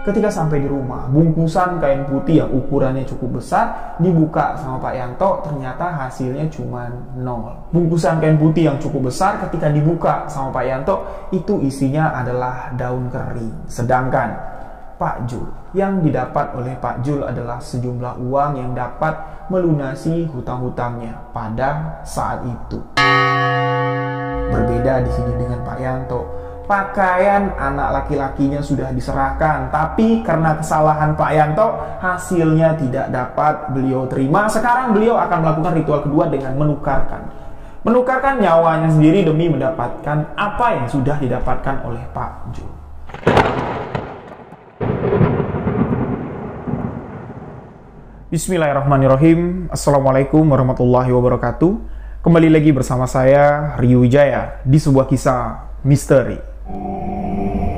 Ketika sampai di rumah, bungkusan kain putih yang ukurannya cukup besar dibuka sama Pak Yanto, ternyata hasilnya cuma nol. Bungkusan kain putih yang cukup besar ketika dibuka sama Pak Yanto, itu isinya adalah daun kering. Sedangkan Pak Jul, yang didapat oleh Pak Jul adalah sejumlah uang yang dapat melunasi hutang-hutangnya pada saat itu. Berbeda di sini dengan Pak Yanto, pakaian anak laki-lakinya sudah diserahkan, tapi karena kesalahan Pak Yanto, hasilnya tidak dapat beliau terima. Sekarang beliau akan melakukan ritual kedua dengan menukarkan. Menukarkan nyawanya sendiri demi mendapatkan apa yang sudah didapatkan oleh Pak Jo. Bismillahirrahmanirrahim. Assalamualaikum warahmatullahi wabarakatuh. Kembali lagi bersama saya Ryu Wijaya di sebuah kisah misteri. Thank you.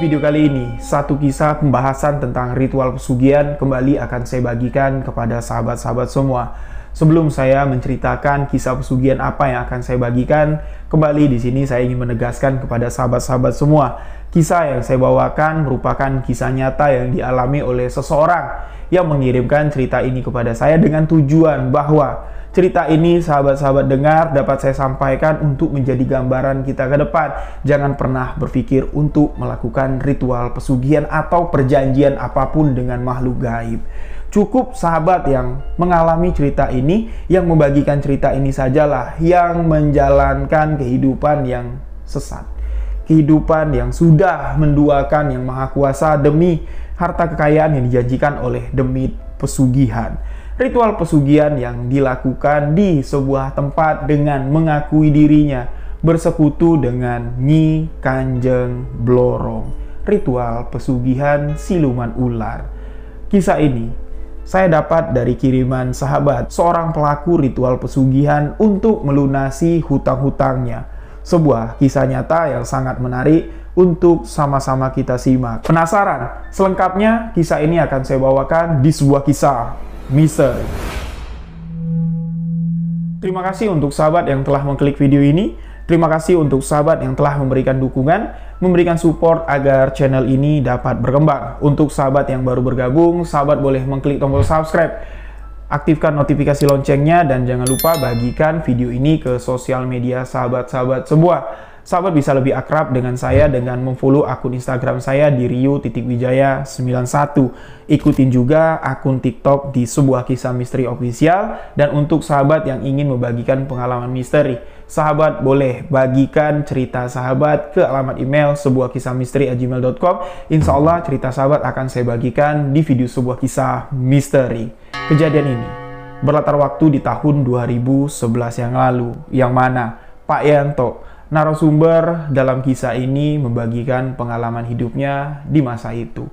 video kali ini, satu kisah pembahasan tentang ritual pesugihan kembali akan saya bagikan kepada sahabat-sahabat semua. Sebelum saya menceritakan kisah pesugihan apa yang akan saya bagikan, kembali di sini saya ingin menegaskan kepada sahabat-sahabat semua Kisah yang saya bawakan merupakan kisah nyata yang dialami oleh seseorang yang mengirimkan cerita ini kepada saya dengan tujuan bahwa cerita ini sahabat-sahabat dengar dapat saya sampaikan untuk menjadi gambaran kita ke depan. Jangan pernah berpikir untuk melakukan ritual pesugihan atau perjanjian apapun dengan makhluk gaib. Cukup sahabat yang mengalami cerita ini, yang membagikan cerita ini sajalah yang menjalankan kehidupan yang sesat kehidupan yang sudah menduakan yang maha kuasa demi harta kekayaan yang dijanjikan oleh demi pesugihan. Ritual pesugihan yang dilakukan di sebuah tempat dengan mengakui dirinya bersekutu dengan Nyi Kanjeng Blorong. Ritual pesugihan siluman ular. Kisah ini saya dapat dari kiriman sahabat seorang pelaku ritual pesugihan untuk melunasi hutang-hutangnya sebuah kisah nyata yang sangat menarik untuk sama-sama kita simak. Penasaran? Selengkapnya kisah ini akan saya bawakan di sebuah kisah misteri. Terima kasih untuk sahabat yang telah mengklik video ini. Terima kasih untuk sahabat yang telah memberikan dukungan, memberikan support agar channel ini dapat berkembang. Untuk sahabat yang baru bergabung, sahabat boleh mengklik tombol subscribe aktifkan notifikasi loncengnya, dan jangan lupa bagikan video ini ke sosial media sahabat-sahabat semua. Sahabat bisa lebih akrab dengan saya dengan memfollow akun Instagram saya di rio.wijaya91. Ikutin juga akun TikTok di sebuah kisah misteri official dan untuk sahabat yang ingin membagikan pengalaman misteri Sahabat boleh bagikan cerita sahabat ke alamat email sebuah kisah misteri gmail.com. Insya Allah cerita sahabat akan saya bagikan di video sebuah kisah misteri. Kejadian ini berlatar waktu di tahun 2011 yang lalu, yang mana Pak Yanto, narasumber dalam kisah ini membagikan pengalaman hidupnya di masa itu.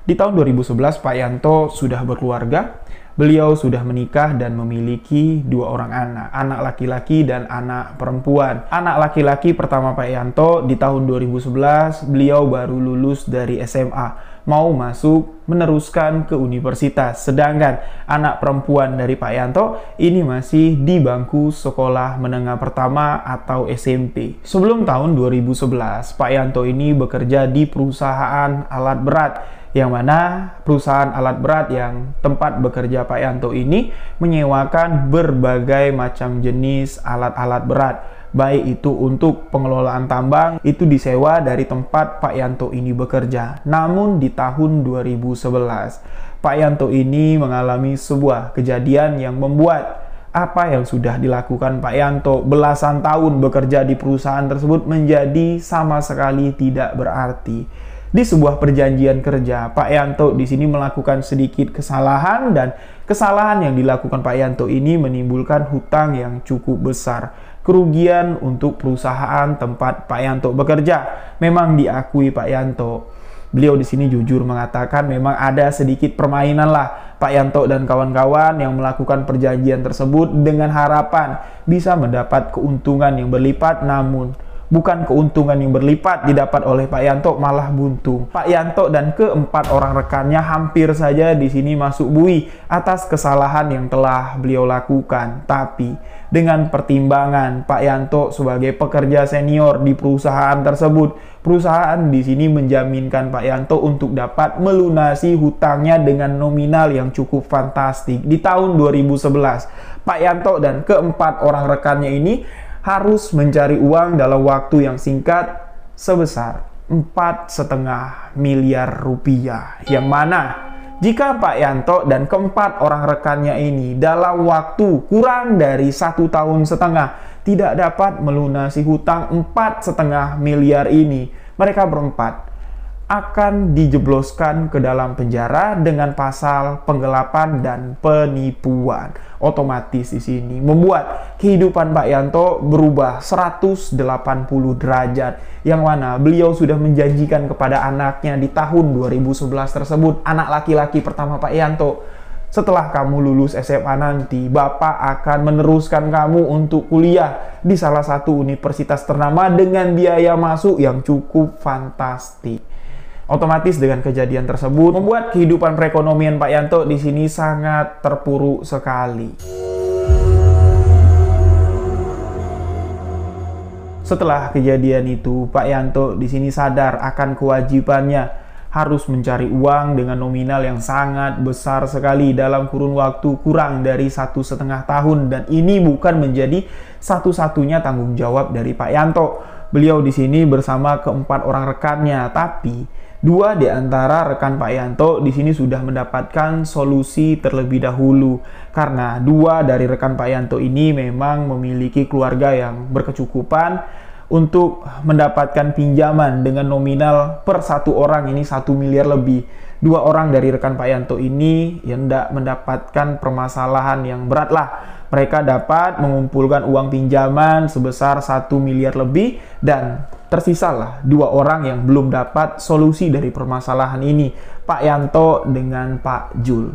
Di tahun 2011, Pak Yanto sudah berkeluarga, Beliau sudah menikah dan memiliki dua orang anak, anak laki-laki dan anak perempuan. Anak laki-laki pertama Pak Yanto di tahun 2011, beliau baru lulus dari SMA, mau masuk meneruskan ke universitas. Sedangkan anak perempuan dari Pak Yanto ini masih di bangku sekolah menengah pertama atau SMP. Sebelum tahun 2011, Pak Yanto ini bekerja di perusahaan alat berat yang mana perusahaan alat berat yang tempat bekerja Pak Yanto ini menyewakan berbagai macam jenis alat-alat berat baik itu untuk pengelolaan tambang itu disewa dari tempat Pak Yanto ini bekerja. Namun di tahun 2011, Pak Yanto ini mengalami sebuah kejadian yang membuat apa yang sudah dilakukan Pak Yanto belasan tahun bekerja di perusahaan tersebut menjadi sama sekali tidak berarti di sebuah perjanjian kerja. Pak Yanto di sini melakukan sedikit kesalahan dan kesalahan yang dilakukan Pak Yanto ini menimbulkan hutang yang cukup besar. Kerugian untuk perusahaan tempat Pak Yanto bekerja memang diakui Pak Yanto. Beliau di sini jujur mengatakan memang ada sedikit permainan lah Pak Yanto dan kawan-kawan yang melakukan perjanjian tersebut dengan harapan bisa mendapat keuntungan yang berlipat namun Bukan keuntungan yang berlipat didapat oleh Pak Yanto, malah buntu. Pak Yanto dan keempat orang rekannya hampir saja di sini masuk bui atas kesalahan yang telah beliau lakukan. Tapi dengan pertimbangan Pak Yanto sebagai pekerja senior di perusahaan tersebut, perusahaan di sini menjaminkan Pak Yanto untuk dapat melunasi hutangnya dengan nominal yang cukup fantastik. Di tahun 2011, Pak Yanto dan keempat orang rekannya ini harus mencari uang dalam waktu yang singkat sebesar empat setengah miliar rupiah. Yang mana jika Pak Yanto dan keempat orang rekannya ini dalam waktu kurang dari satu tahun setengah tidak dapat melunasi hutang empat setengah miliar ini, mereka berempat akan dijebloskan ke dalam penjara dengan pasal penggelapan dan penipuan. Otomatis di sini membuat kehidupan Pak Yanto berubah 180 derajat. Yang mana beliau sudah menjanjikan kepada anaknya di tahun 2011 tersebut, anak laki-laki pertama Pak Yanto, setelah kamu lulus SMA nanti, Bapak akan meneruskan kamu untuk kuliah di salah satu universitas ternama dengan biaya masuk yang cukup fantastis. Otomatis dengan kejadian tersebut membuat kehidupan perekonomian Pak Yanto di sini sangat terpuruk sekali. Setelah kejadian itu, Pak Yanto di sini sadar akan kewajibannya harus mencari uang dengan nominal yang sangat besar sekali dalam kurun waktu kurang dari satu setengah tahun dan ini bukan menjadi satu-satunya tanggung jawab dari Pak Yanto. Beliau di sini bersama keempat orang rekannya, tapi Dua di antara rekan Pak Yanto di sini sudah mendapatkan solusi terlebih dahulu karena dua dari rekan Pak Yanto ini memang memiliki keluarga yang berkecukupan untuk mendapatkan pinjaman dengan nominal per satu orang ini satu miliar lebih. Dua orang dari rekan Pak Yanto ini yang tidak mendapatkan permasalahan yang berat lah. Mereka dapat mengumpulkan uang pinjaman sebesar satu miliar lebih dan tersisalah dua orang yang belum dapat solusi dari permasalahan ini, Pak Yanto dengan Pak Jul.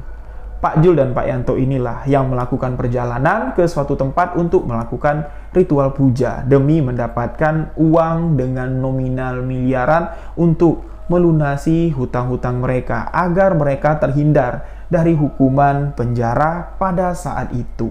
Pak Jul dan Pak Yanto inilah yang melakukan perjalanan ke suatu tempat untuk melakukan ritual puja demi mendapatkan uang dengan nominal miliaran untuk melunasi hutang-hutang mereka agar mereka terhindar dari hukuman penjara pada saat itu.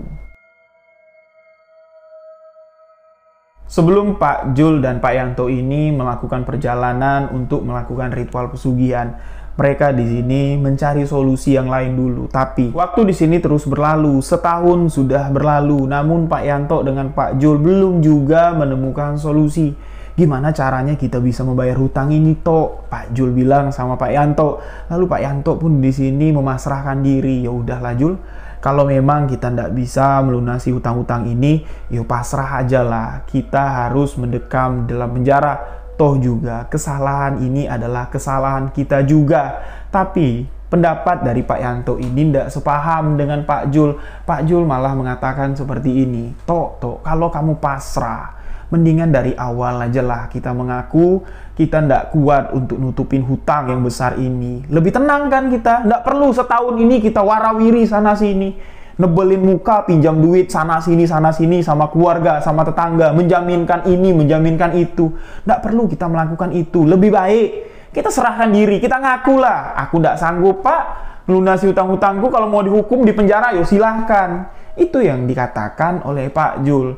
Sebelum Pak Jul dan Pak Yanto ini melakukan perjalanan untuk melakukan ritual pesugihan, mereka di sini mencari solusi yang lain dulu. Tapi waktu di sini terus berlalu, setahun sudah berlalu. Namun Pak Yanto dengan Pak Jul belum juga menemukan solusi. Gimana caranya kita bisa membayar hutang ini, Tok? Pak Jul bilang sama Pak Yanto. Lalu Pak Yanto pun di sini memasrahkan diri. Ya udahlah Jul, kalau memang kita tidak bisa melunasi hutang-hutang ini, yuk pasrah aja lah. Kita harus mendekam dalam penjara. Toh juga kesalahan ini adalah kesalahan kita juga. Tapi pendapat dari Pak Yanto ini tidak sepaham dengan Pak Jul. Pak Jul malah mengatakan seperti ini. Toh, toh kalau kamu pasrah, mendingan dari awal aja lah kita mengaku kita ndak kuat untuk nutupin hutang yang besar ini. Lebih tenang kan kita, ndak perlu setahun ini kita warawiri sana sini, nebelin muka, pinjam duit sana sini sana sini sama keluarga, sama tetangga, menjaminkan ini, menjaminkan itu. Ndak perlu kita melakukan itu. Lebih baik kita serahkan diri, kita ngaku lah. Aku ndak sanggup, Pak. Lunasi hutang-hutangku kalau mau dihukum di penjara yo ya silahkan. Itu yang dikatakan oleh Pak Jul.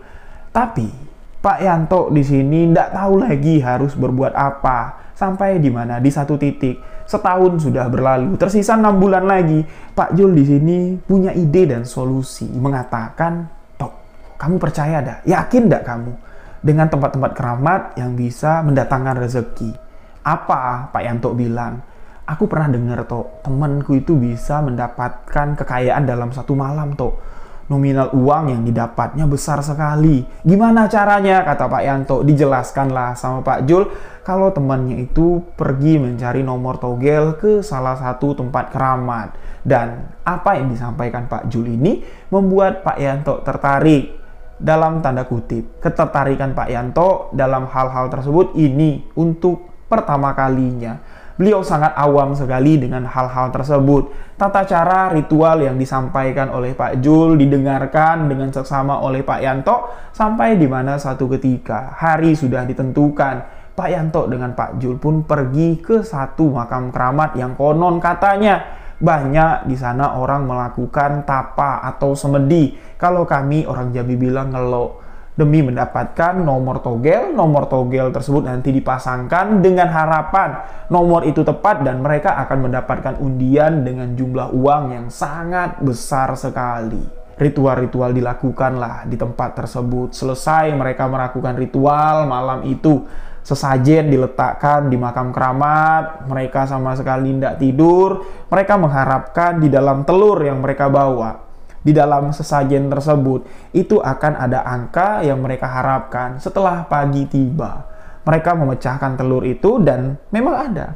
Tapi Pak Yanto di sini tidak tahu lagi harus berbuat apa. Sampai di mana? Di satu titik. Setahun sudah berlalu, tersisa enam bulan lagi. Pak Jul di sini punya ide dan solusi. Mengatakan, Tok, kamu percaya dah? Yakin dah kamu? Dengan tempat-tempat keramat yang bisa mendatangkan rezeki. Apa? Pak Yanto bilang. Aku pernah dengar, Tok, temanku itu bisa mendapatkan kekayaan dalam satu malam, Tok nominal uang yang didapatnya besar sekali. Gimana caranya? Kata Pak Yanto, dijelaskanlah sama Pak Jul kalau temannya itu pergi mencari nomor togel ke salah satu tempat keramat. Dan apa yang disampaikan Pak Jul ini membuat Pak Yanto tertarik dalam tanda kutip. Ketertarikan Pak Yanto dalam hal-hal tersebut ini untuk pertama kalinya Beliau sangat awam sekali dengan hal-hal tersebut. Tata cara ritual yang disampaikan oleh Pak Jul didengarkan dengan seksama oleh Pak Yanto sampai di mana satu ketika hari sudah ditentukan. Pak Yanto dengan Pak Jul pun pergi ke satu makam keramat yang konon katanya banyak di sana orang melakukan tapa atau semedi. Kalau kami orang Jambi bilang ngelok demi mendapatkan nomor togel. Nomor togel tersebut nanti dipasangkan dengan harapan nomor itu tepat dan mereka akan mendapatkan undian dengan jumlah uang yang sangat besar sekali. Ritual-ritual dilakukanlah di tempat tersebut. Selesai mereka melakukan ritual malam itu. Sesajen diletakkan di makam keramat, mereka sama sekali tidak tidur, mereka mengharapkan di dalam telur yang mereka bawa di dalam sesajen tersebut, itu akan ada angka yang mereka harapkan setelah pagi tiba. Mereka memecahkan telur itu dan memang ada.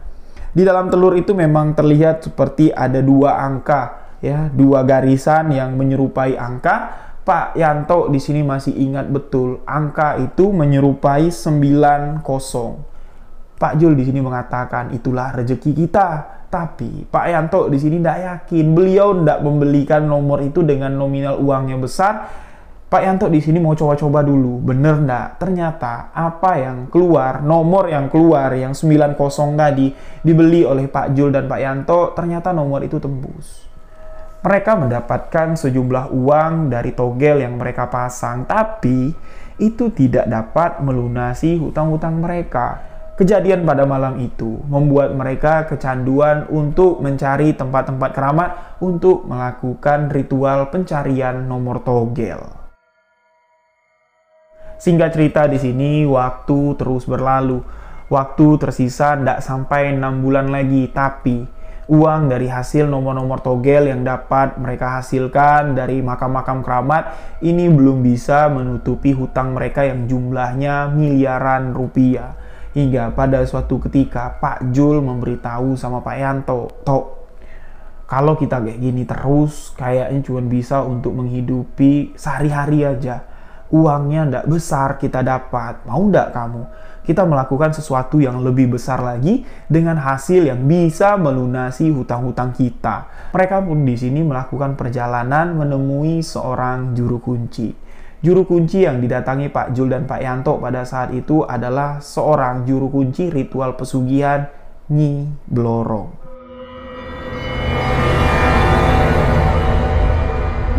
Di dalam telur itu memang terlihat seperti ada dua angka, ya, dua garisan yang menyerupai angka. Pak Yanto di sini masih ingat betul, angka itu menyerupai 90. Pak Jul di sini mengatakan itulah rezeki kita tapi Pak Yanto di sini tidak yakin. Beliau tidak membelikan nomor itu dengan nominal uang yang besar. Pak Yanto di sini mau coba-coba dulu. Bener ndak? Ternyata apa yang keluar, nomor yang keluar, yang 90 tadi dibeli oleh Pak Jul dan Pak Yanto, ternyata nomor itu tembus. Mereka mendapatkan sejumlah uang dari togel yang mereka pasang, tapi itu tidak dapat melunasi hutang-hutang mereka Kejadian pada malam itu membuat mereka kecanduan untuk mencari tempat-tempat keramat untuk melakukan ritual pencarian nomor togel. Singkat cerita di sini waktu terus berlalu. Waktu tersisa tidak sampai 6 bulan lagi, tapi uang dari hasil nomor-nomor togel yang dapat mereka hasilkan dari makam-makam keramat ini belum bisa menutupi hutang mereka yang jumlahnya miliaran rupiah Hingga pada suatu ketika Pak Jul memberitahu sama Pak Yanto, Tok, kalau kita kayak gini terus kayaknya cuma bisa untuk menghidupi sehari-hari aja uangnya ndak besar kita dapat mau ndak kamu kita melakukan sesuatu yang lebih besar lagi dengan hasil yang bisa melunasi hutang-hutang kita mereka pun di sini melakukan perjalanan menemui seorang juru kunci Juru kunci yang didatangi Pak Jul dan Pak Yanto pada saat itu adalah seorang juru kunci ritual pesugihan Nyi Blorong.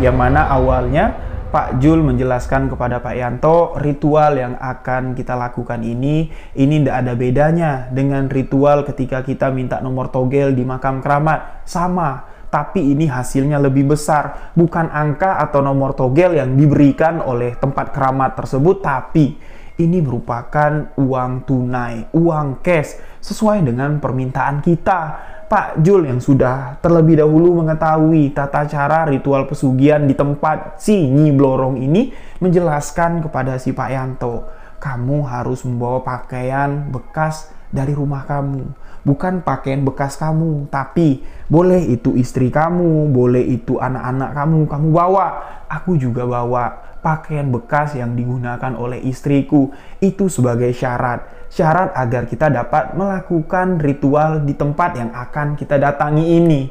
Yang mana awalnya Pak Jul menjelaskan kepada Pak Yanto ritual yang akan kita lakukan ini ini tidak ada bedanya dengan ritual ketika kita minta nomor togel di makam keramat sama tapi ini hasilnya lebih besar, bukan angka atau nomor togel yang diberikan oleh tempat keramat tersebut, tapi ini merupakan uang tunai, uang cash sesuai dengan permintaan kita. Pak Jul yang sudah terlebih dahulu mengetahui tata cara ritual pesugihan di tempat si Nyi Blorong ini menjelaskan kepada si Pak Yanto, kamu harus membawa pakaian bekas dari rumah kamu bukan pakaian bekas kamu, tapi boleh itu istri kamu, boleh itu anak-anak kamu, kamu bawa. Aku juga bawa pakaian bekas yang digunakan oleh istriku. Itu sebagai syarat. Syarat agar kita dapat melakukan ritual di tempat yang akan kita datangi ini.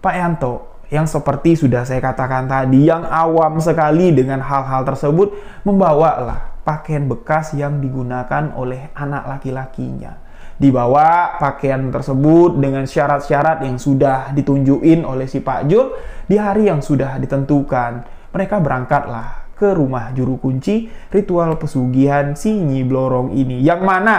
Pak Yanto, yang seperti sudah saya katakan tadi, yang awam sekali dengan hal-hal tersebut, membawalah pakaian bekas yang digunakan oleh anak laki-lakinya dibawa pakaian tersebut dengan syarat-syarat yang sudah ditunjukin oleh si Pak Jul di hari yang sudah ditentukan. Mereka berangkatlah ke rumah juru kunci ritual pesugihan si Nyi Blorong ini. Yang mana?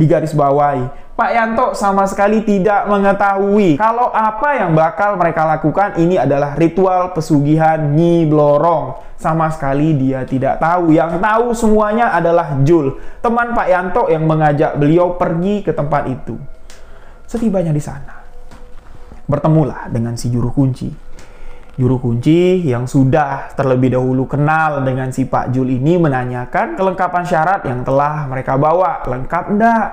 Di garis bawahi, Pak Yanto sama sekali tidak mengetahui kalau apa yang bakal mereka lakukan ini adalah ritual pesugihan Nyi Blorong. Sama sekali dia tidak tahu. Yang tahu semuanya adalah Jul, teman Pak Yanto yang mengajak beliau pergi ke tempat itu. Setibanya di sana, bertemulah dengan si juru kunci. Juru kunci yang sudah terlebih dahulu kenal dengan si Pak Jul ini menanyakan kelengkapan syarat yang telah mereka bawa. Lengkap enggak?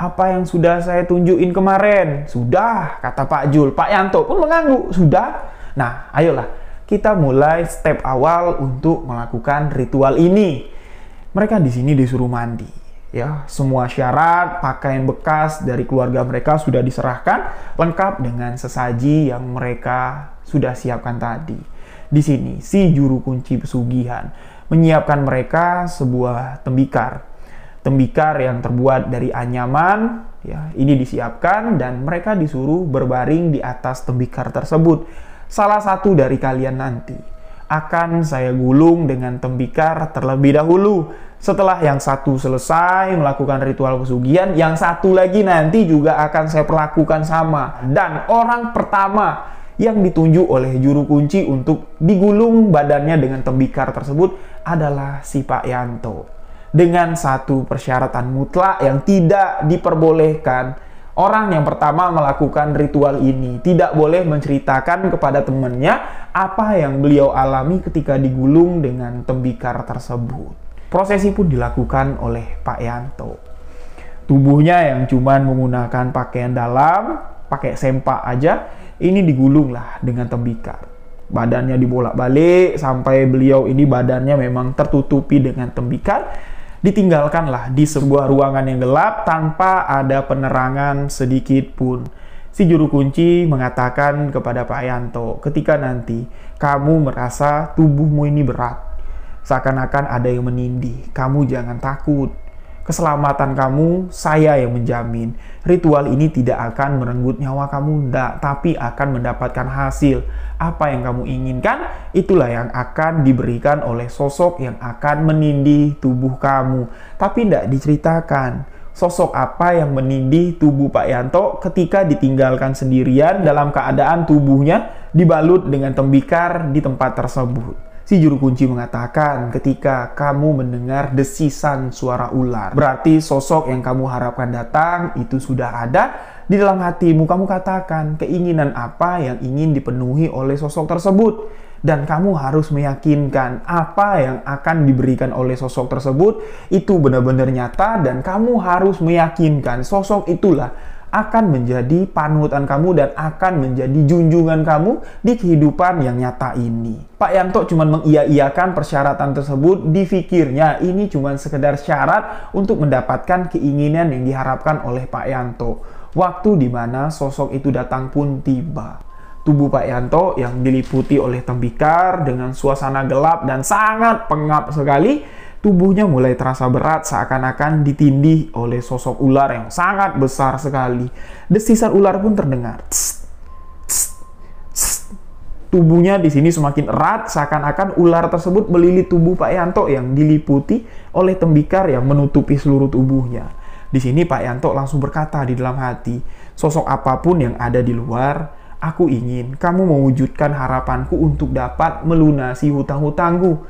apa yang sudah saya tunjukin kemarin. Sudah, kata Pak Jul. Pak Yanto pun mengangguk. Sudah. Nah, ayolah. Kita mulai step awal untuk melakukan ritual ini. Mereka di sini disuruh mandi. Ya, semua syarat, pakaian bekas dari keluarga mereka sudah diserahkan, lengkap dengan sesaji yang mereka sudah siapkan tadi. Di sini, si juru kunci pesugihan menyiapkan mereka sebuah tembikar tembikar yang terbuat dari anyaman ya ini disiapkan dan mereka disuruh berbaring di atas tembikar tersebut salah satu dari kalian nanti akan saya gulung dengan tembikar terlebih dahulu setelah yang satu selesai melakukan ritual pesugihan yang satu lagi nanti juga akan saya perlakukan sama dan orang pertama yang ditunjuk oleh juru kunci untuk digulung badannya dengan tembikar tersebut adalah si Pak Yanto dengan satu persyaratan mutlak yang tidak diperbolehkan. Orang yang pertama melakukan ritual ini tidak boleh menceritakan kepada temannya apa yang beliau alami ketika digulung dengan tembikar tersebut. Prosesi pun dilakukan oleh Pak Yanto. Tubuhnya yang cuman menggunakan pakaian dalam, pakai sempak aja, ini digulung lah dengan tembikar. Badannya dibolak-balik sampai beliau ini badannya memang tertutupi dengan tembikar ditinggalkanlah di sebuah ruangan yang gelap tanpa ada penerangan sedikit pun. Si juru kunci mengatakan kepada Pak Yanto, ketika nanti kamu merasa tubuhmu ini berat, seakan-akan ada yang menindih, kamu jangan takut keselamatan kamu saya yang menjamin. Ritual ini tidak akan merenggut nyawa kamu, enggak, tapi akan mendapatkan hasil. Apa yang kamu inginkan, itulah yang akan diberikan oleh sosok yang akan menindih tubuh kamu. Tapi tidak diceritakan sosok apa yang menindih tubuh Pak Yanto ketika ditinggalkan sendirian dalam keadaan tubuhnya dibalut dengan tembikar di tempat tersebut. Si juru kunci mengatakan ketika kamu mendengar desisan suara ular. Berarti sosok yang kamu harapkan datang itu sudah ada di dalam hatimu. Kamu katakan keinginan apa yang ingin dipenuhi oleh sosok tersebut. Dan kamu harus meyakinkan apa yang akan diberikan oleh sosok tersebut itu benar-benar nyata dan kamu harus meyakinkan sosok itulah akan menjadi panutan kamu dan akan menjadi junjungan kamu di kehidupan yang nyata ini. Pak Yanto cuma mengiyakan persyaratan tersebut di fikirnya ini cuma sekedar syarat untuk mendapatkan keinginan yang diharapkan oleh Pak Yanto. Waktu di mana sosok itu datang pun tiba tubuh Pak Yanto yang diliputi oleh tembikar dengan suasana gelap dan sangat pengap sekali tubuhnya mulai terasa berat seakan-akan ditindih oleh sosok ular yang sangat besar sekali. Desisan ular pun terdengar. Tss, tss, tss. Tubuhnya di sini semakin erat seakan-akan ular tersebut melilit tubuh Pak Yanto yang diliputi oleh tembikar yang menutupi seluruh tubuhnya. Di sini Pak Yanto langsung berkata di dalam hati, sosok apapun yang ada di luar, aku ingin kamu mewujudkan harapanku untuk dapat melunasi hutang-hutangku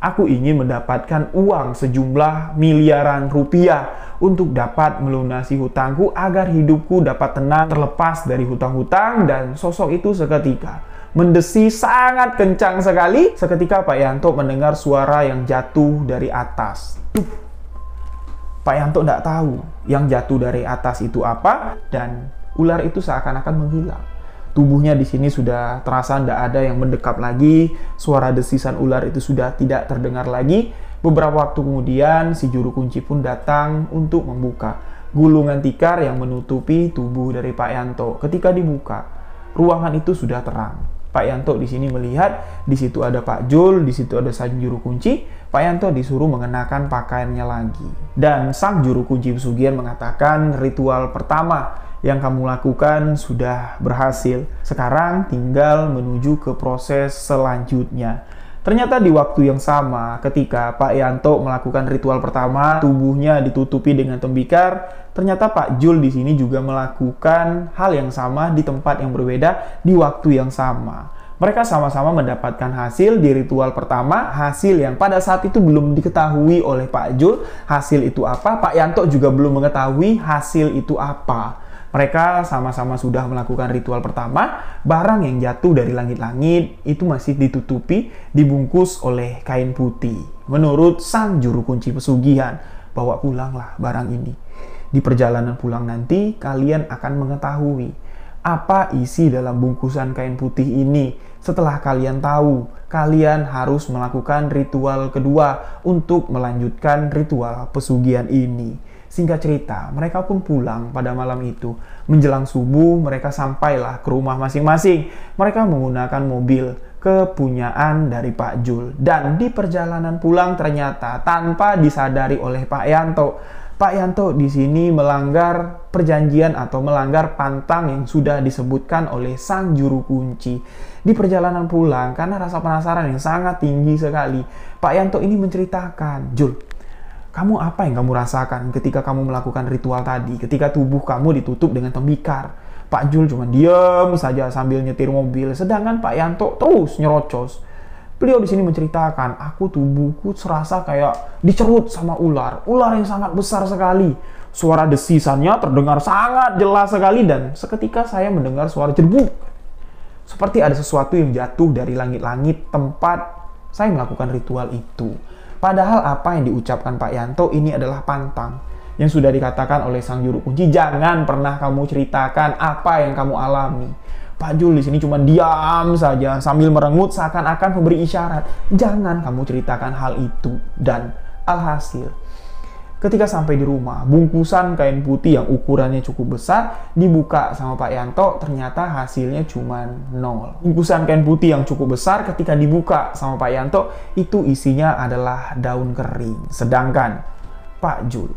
aku ingin mendapatkan uang sejumlah miliaran rupiah untuk dapat melunasi hutangku agar hidupku dapat tenang terlepas dari hutang-hutang dan sosok itu seketika mendesi sangat kencang sekali seketika Pak Yanto mendengar suara yang jatuh dari atas. Tuh. Pak Yanto tidak tahu yang jatuh dari atas itu apa dan ular itu seakan-akan menghilang tubuhnya di sini sudah terasa tidak ada yang mendekap lagi, suara desisan ular itu sudah tidak terdengar lagi. Beberapa waktu kemudian, si juru kunci pun datang untuk membuka gulungan tikar yang menutupi tubuh dari Pak Yanto. Ketika dibuka, ruangan itu sudah terang. Pak Yanto di sini melihat di situ ada Pak Jul, di situ ada sang juru kunci. Pak Yanto disuruh mengenakan pakaiannya lagi. Dan sang juru kunci Sugian mengatakan ritual pertama yang kamu lakukan sudah berhasil. Sekarang tinggal menuju ke proses selanjutnya. Ternyata di waktu yang sama, ketika Pak Yanto melakukan ritual pertama, tubuhnya ditutupi dengan tembikar. Ternyata Pak Jul di sini juga melakukan hal yang sama di tempat yang berbeda di waktu yang sama. Mereka sama-sama mendapatkan hasil di ritual pertama, hasil yang pada saat itu belum diketahui oleh Pak Jul. Hasil itu apa? Pak Yanto juga belum mengetahui hasil itu apa. Mereka sama-sama sudah melakukan ritual pertama, barang yang jatuh dari langit-langit itu masih ditutupi, dibungkus oleh kain putih. Menurut sang juru kunci pesugihan, bawa pulanglah barang ini. Di perjalanan pulang nanti, kalian akan mengetahui apa isi dalam bungkusan kain putih ini. Setelah kalian tahu, kalian harus melakukan ritual kedua untuk melanjutkan ritual pesugihan ini. Singkat cerita, mereka pun pulang pada malam itu. Menjelang subuh, mereka sampailah ke rumah masing-masing. Mereka menggunakan mobil kepunyaan dari Pak Jul. Dan di perjalanan pulang ternyata tanpa disadari oleh Pak Yanto, Pak Yanto di sini melanggar perjanjian atau melanggar pantang yang sudah disebutkan oleh sang juru kunci. Di perjalanan pulang, karena rasa penasaran yang sangat tinggi sekali, Pak Yanto ini menceritakan, Jul, kamu apa yang kamu rasakan ketika kamu melakukan ritual tadi, ketika tubuh kamu ditutup dengan tembikar. Pak Jul cuma diam saja sambil nyetir mobil, sedangkan Pak Yanto terus nyerocos. Beliau di sini menceritakan, aku tubuhku serasa kayak dicerut sama ular, ular yang sangat besar sekali. Suara desisannya terdengar sangat jelas sekali dan seketika saya mendengar suara jeruk, Seperti ada sesuatu yang jatuh dari langit-langit tempat saya melakukan ritual itu. Padahal apa yang diucapkan Pak Yanto ini adalah pantang yang sudah dikatakan oleh sang juru kunci jangan pernah kamu ceritakan apa yang kamu alami Pak Jul di sini cuma diam saja sambil merengut seakan-akan memberi isyarat jangan kamu ceritakan hal itu dan alhasil Ketika sampai di rumah, bungkusan kain putih yang ukurannya cukup besar dibuka sama Pak Yanto, ternyata hasilnya cuma nol. Bungkusan kain putih yang cukup besar ketika dibuka sama Pak Yanto itu isinya adalah daun kering. Sedangkan Pak Jul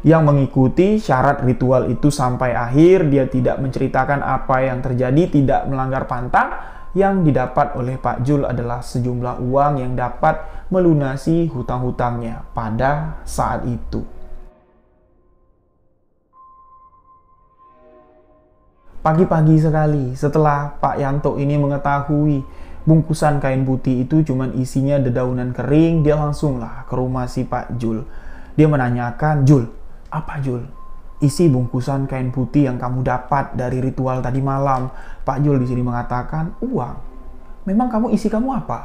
yang mengikuti syarat ritual itu sampai akhir, dia tidak menceritakan apa yang terjadi, tidak melanggar pantang, yang didapat oleh Pak Jul adalah sejumlah uang yang dapat melunasi hutang-hutangnya pada saat itu. Pagi-pagi sekali setelah Pak Yanto ini mengetahui bungkusan kain putih itu cuman isinya dedaunan kering, dia langsunglah ke rumah si Pak Jul. Dia menanyakan, Jul, apa Jul? isi bungkusan kain putih yang kamu dapat dari ritual tadi malam. Pak Jul di sini mengatakan, uang. Memang kamu isi kamu apa?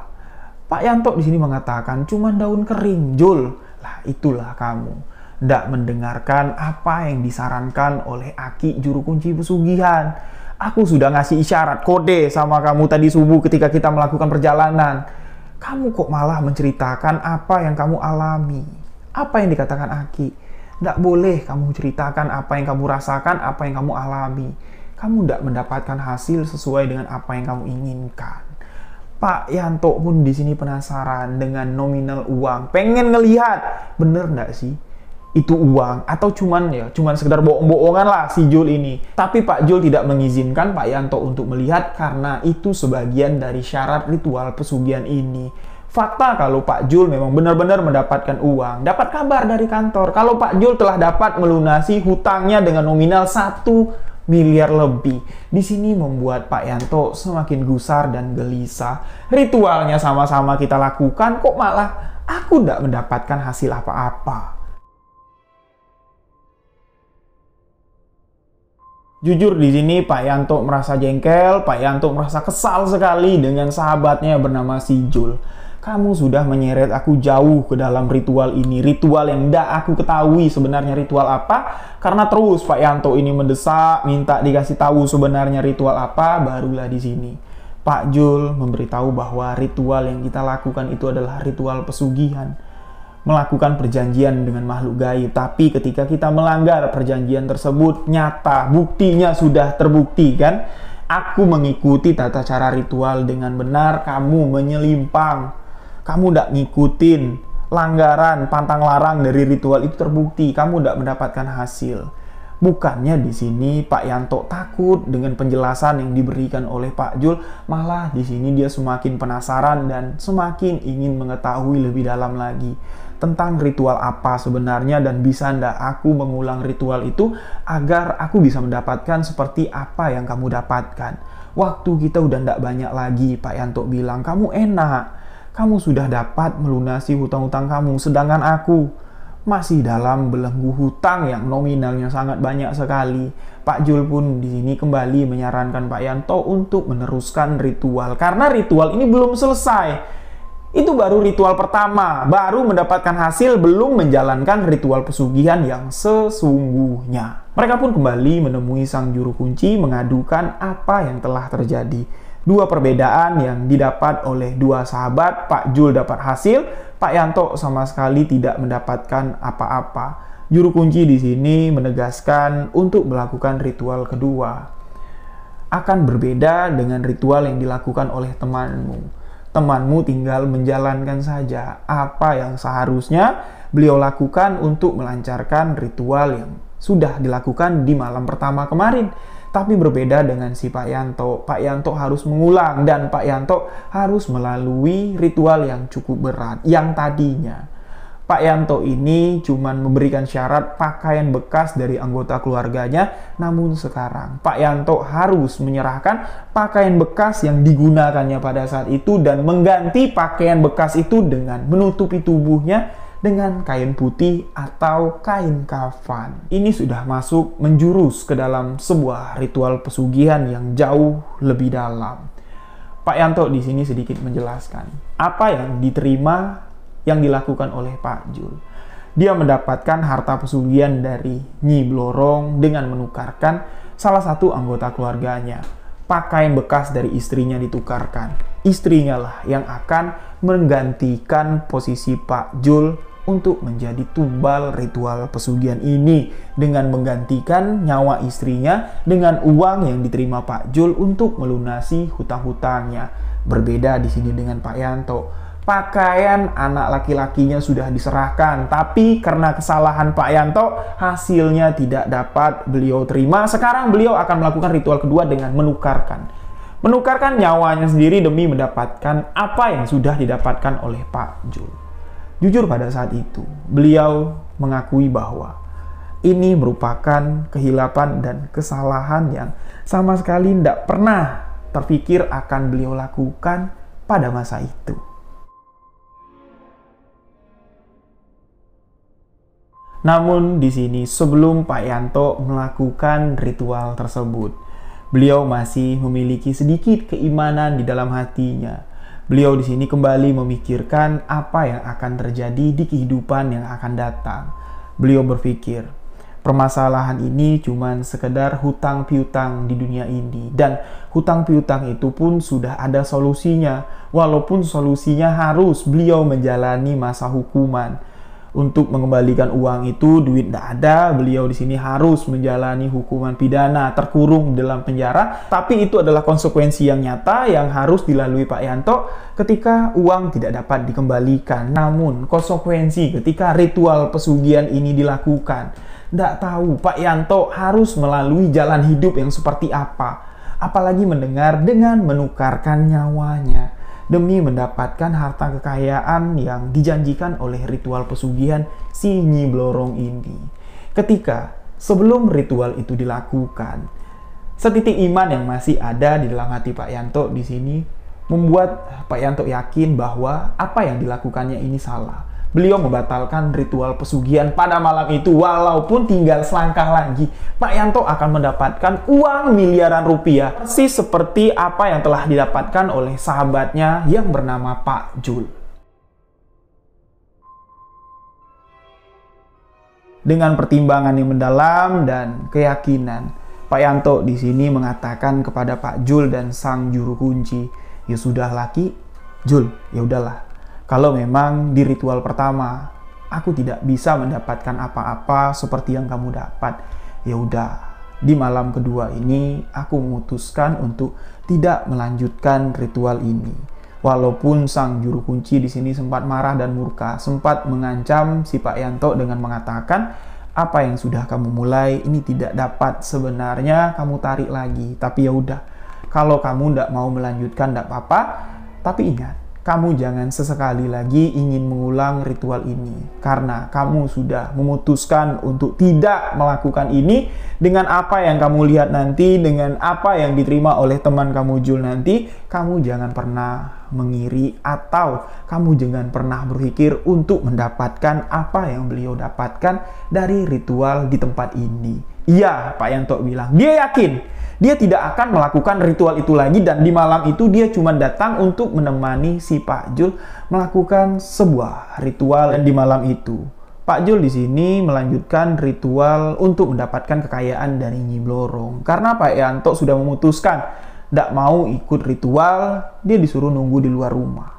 Pak Yanto di sini mengatakan, cuman daun kering, Jul. Lah, itulah kamu. Tidak mendengarkan apa yang disarankan oleh Aki juru kunci pesugihan. Aku sudah ngasih isyarat kode sama kamu tadi subuh ketika kita melakukan perjalanan. Kamu kok malah menceritakan apa yang kamu alami. Apa yang dikatakan Aki? Tidak boleh kamu ceritakan apa yang kamu rasakan, apa yang kamu alami. Kamu tidak mendapatkan hasil sesuai dengan apa yang kamu inginkan. Pak Yanto pun di sini penasaran dengan nominal uang. Pengen ngelihat, bener nggak sih? itu uang atau cuman ya cuman sekedar bohong-bohongan lah si Jul ini. Tapi Pak Jul tidak mengizinkan Pak Yanto untuk melihat karena itu sebagian dari syarat ritual pesugihan ini. Fakta kalau Pak Jul memang benar-benar mendapatkan uang, dapat kabar dari kantor kalau Pak Jul telah dapat melunasi hutangnya dengan nominal 1 miliar lebih. Di sini membuat Pak Yanto semakin gusar dan gelisah. Ritualnya sama-sama kita lakukan, kok malah aku tidak mendapatkan hasil apa-apa. Jujur di sini Pak Yanto merasa jengkel, Pak Yanto merasa kesal sekali dengan sahabatnya bernama si Jul kamu sudah menyeret aku jauh ke dalam ritual ini. Ritual yang tidak aku ketahui sebenarnya ritual apa. Karena terus Pak Yanto ini mendesak, minta dikasih tahu sebenarnya ritual apa, barulah di sini. Pak Jul memberitahu bahwa ritual yang kita lakukan itu adalah ritual pesugihan. Melakukan perjanjian dengan makhluk gaib, tapi ketika kita melanggar perjanjian tersebut, nyata buktinya sudah terbukti, kan? Aku mengikuti tata cara ritual dengan benar, kamu menyelimpang kamu tidak ngikutin langgaran, pantang larang dari ritual itu terbukti kamu tidak mendapatkan hasil. Bukannya di sini Pak Yanto takut dengan penjelasan yang diberikan oleh Pak Jul, malah di sini dia semakin penasaran dan semakin ingin mengetahui lebih dalam lagi tentang ritual apa sebenarnya dan bisa ndak aku mengulang ritual itu agar aku bisa mendapatkan seperti apa yang kamu dapatkan. Waktu kita udah ndak banyak lagi, Pak Yanto bilang, kamu enak kamu sudah dapat melunasi hutang-hutang kamu, sedangkan aku masih dalam belenggu hutang yang nominalnya sangat banyak sekali. Pak Jul pun di sini kembali menyarankan Pak Yanto untuk meneruskan ritual karena ritual ini belum selesai. Itu baru ritual pertama, baru mendapatkan hasil belum menjalankan ritual pesugihan yang sesungguhnya. Mereka pun kembali menemui sang juru kunci mengadukan apa yang telah terjadi. Dua perbedaan yang didapat oleh dua sahabat, Pak Jul dapat hasil, Pak Yanto sama sekali tidak mendapatkan apa-apa. Juru kunci di sini menegaskan untuk melakukan ritual kedua akan berbeda dengan ritual yang dilakukan oleh temanmu. Temanmu tinggal menjalankan saja apa yang seharusnya beliau lakukan untuk melancarkan ritual yang sudah dilakukan di malam pertama kemarin. Tapi berbeda dengan si Pak Yanto. Pak Yanto harus mengulang dan Pak Yanto harus melalui ritual yang cukup berat. Yang tadinya Pak Yanto ini cuma memberikan syarat pakaian bekas dari anggota keluarganya, namun sekarang Pak Yanto harus menyerahkan pakaian bekas yang digunakannya pada saat itu dan mengganti pakaian bekas itu dengan menutupi tubuhnya dengan kain putih atau kain kafan. Ini sudah masuk menjurus ke dalam sebuah ritual pesugihan yang jauh lebih dalam. Pak Yanto di sini sedikit menjelaskan apa yang diterima yang dilakukan oleh Pak Jul. Dia mendapatkan harta pesugihan dari Nyi Blorong dengan menukarkan salah satu anggota keluarganya. Pakaian bekas dari istrinya ditukarkan. Istrinya lah yang akan menggantikan posisi Pak Jul untuk menjadi tumbal ritual pesugihan ini dengan menggantikan nyawa istrinya dengan uang yang diterima Pak Jul untuk melunasi hutang-hutangnya. Berbeda di sini dengan Pak Yanto. Pakaian anak laki-lakinya sudah diserahkan, tapi karena kesalahan Pak Yanto, hasilnya tidak dapat beliau terima. Sekarang beliau akan melakukan ritual kedua dengan menukarkan menukarkan nyawanya sendiri demi mendapatkan apa yang sudah didapatkan oleh Pak Jul. Jujur pada saat itu, beliau mengakui bahwa ini merupakan kehilapan dan kesalahan yang sama sekali tidak pernah terpikir akan beliau lakukan pada masa itu. Namun di sini sebelum Pak Yanto melakukan ritual tersebut, beliau masih memiliki sedikit keimanan di dalam hatinya Beliau di sini kembali memikirkan apa yang akan terjadi di kehidupan yang akan datang. Beliau berpikir, permasalahan ini cuma sekedar hutang piutang di dunia ini dan hutang piutang itu pun sudah ada solusinya walaupun solusinya harus beliau menjalani masa hukuman untuk mengembalikan uang itu duit tidak ada beliau di sini harus menjalani hukuman pidana terkurung dalam penjara tapi itu adalah konsekuensi yang nyata yang harus dilalui Pak Yanto ketika uang tidak dapat dikembalikan namun konsekuensi ketika ritual pesugihan ini dilakukan tidak tahu Pak Yanto harus melalui jalan hidup yang seperti apa apalagi mendengar dengan menukarkan nyawanya demi mendapatkan harta kekayaan yang dijanjikan oleh ritual pesugihan si Nyi Blorong ini. Ketika sebelum ritual itu dilakukan, setitik iman yang masih ada di dalam hati Pak Yanto di sini membuat Pak Yanto yakin bahwa apa yang dilakukannya ini salah. Beliau membatalkan ritual pesugihan pada malam itu walaupun tinggal selangkah lagi. Pak Yanto akan mendapatkan uang miliaran rupiah persis seperti apa yang telah didapatkan oleh sahabatnya yang bernama Pak Jul. Dengan pertimbangan yang mendalam dan keyakinan, Pak Yanto di sini mengatakan kepada Pak Jul dan sang juru kunci, "Ya sudah laki, Jul, ya udahlah kalau memang di ritual pertama aku tidak bisa mendapatkan apa-apa seperti yang kamu dapat. Ya udah, di malam kedua ini aku memutuskan untuk tidak melanjutkan ritual ini. Walaupun sang juru kunci di sini sempat marah dan murka, sempat mengancam si Pak Yanto dengan mengatakan, apa yang sudah kamu mulai ini tidak dapat sebenarnya kamu tarik lagi. Tapi ya udah, kalau kamu tidak mau melanjutkan tidak apa-apa, tapi ingat kamu jangan sesekali lagi ingin mengulang ritual ini karena kamu sudah memutuskan untuk tidak melakukan ini dengan apa yang kamu lihat nanti dengan apa yang diterima oleh teman kamu Jul nanti kamu jangan pernah mengiri atau kamu jangan pernah berpikir untuk mendapatkan apa yang beliau dapatkan dari ritual di tempat ini iya Pak Yanto bilang dia yakin dia tidak akan melakukan ritual itu lagi dan di malam itu dia cuma datang untuk menemani si Pak Jul melakukan sebuah ritual dan di malam itu. Pak Jul di sini melanjutkan ritual untuk mendapatkan kekayaan dari Nyi Blorong. Karena Pak Yanto sudah memutuskan tidak mau ikut ritual, dia disuruh nunggu di luar rumah.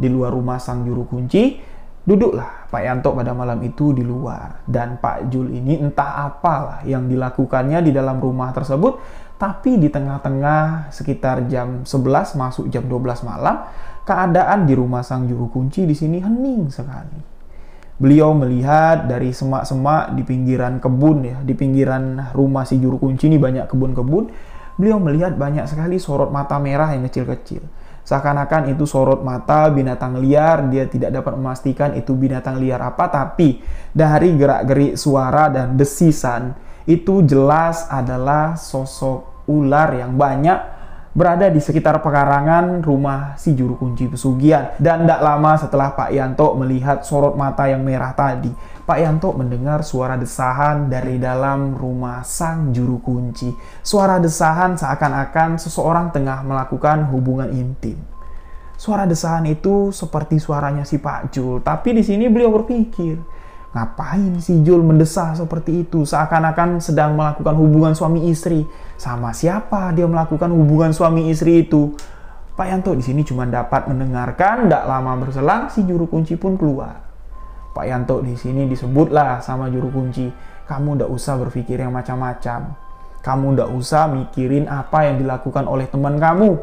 Di luar rumah sang juru kunci, duduklah Pak Yanto pada malam itu di luar. Dan Pak Jul ini entah apalah yang dilakukannya di dalam rumah tersebut, tapi di tengah-tengah sekitar jam 11 masuk jam 12 malam, keadaan di rumah sang juru kunci di sini hening sekali. Beliau melihat dari semak-semak di pinggiran kebun ya, di pinggiran rumah si juru kunci ini banyak kebun-kebun. Beliau melihat banyak sekali sorot mata merah yang kecil-kecil. Seakan-akan itu sorot mata binatang liar, dia tidak dapat memastikan itu binatang liar apa, tapi dari gerak-gerik suara dan desisan itu jelas adalah sosok ular yang banyak berada di sekitar pekarangan rumah si juru kunci pesugihan. Dan tidak lama setelah Pak Yanto melihat sorot mata yang merah tadi, Pak Yanto mendengar suara desahan dari dalam rumah sang juru kunci. Suara desahan seakan-akan seseorang tengah melakukan hubungan intim. Suara desahan itu seperti suaranya si Pak Jul, tapi di sini beliau berpikir, Ngapain si Jul mendesah seperti itu seakan-akan sedang melakukan hubungan suami istri? Sama siapa dia melakukan hubungan suami istri itu? Pak Yanto di sini cuma dapat mendengarkan, tidak lama berselang si juru kunci pun keluar. Pak Yanto di sini disebutlah sama juru kunci, kamu tidak usah berpikir yang macam-macam. Kamu tidak usah mikirin apa yang dilakukan oleh teman kamu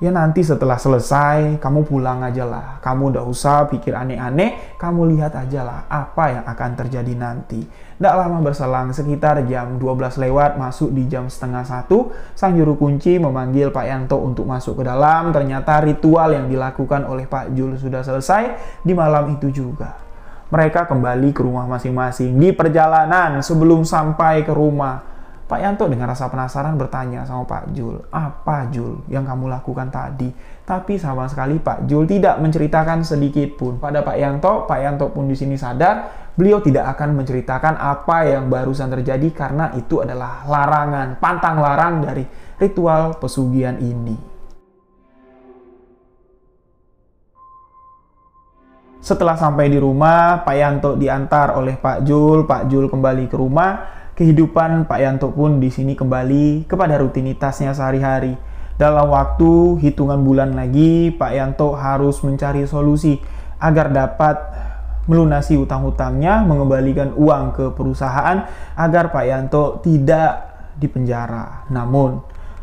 ya nanti setelah selesai kamu pulang aja lah. Kamu udah usah pikir aneh-aneh, kamu lihat aja lah apa yang akan terjadi nanti. tidak lama berselang sekitar jam 12 lewat masuk di jam setengah satu, sang juru kunci memanggil Pak Yanto untuk masuk ke dalam. Ternyata ritual yang dilakukan oleh Pak Jul sudah selesai di malam itu juga mereka kembali ke rumah masing-masing. Di perjalanan sebelum sampai ke rumah, Pak Yanto dengan rasa penasaran bertanya sama Pak Jul, apa Jul yang kamu lakukan tadi? Tapi sama sekali Pak Jul tidak menceritakan sedikit pun pada Pak Yanto. Pak Yanto pun di sini sadar beliau tidak akan menceritakan apa yang barusan terjadi karena itu adalah larangan, pantang larang dari ritual pesugihan ini. Setelah sampai di rumah, Pak Yanto diantar oleh Pak Jul. Pak Jul kembali ke rumah kehidupan Pak Yanto pun di sini kembali kepada rutinitasnya sehari-hari. Dalam waktu hitungan bulan lagi, Pak Yanto harus mencari solusi agar dapat melunasi utang-utangnya, mengembalikan uang ke perusahaan agar Pak Yanto tidak dipenjara. Namun,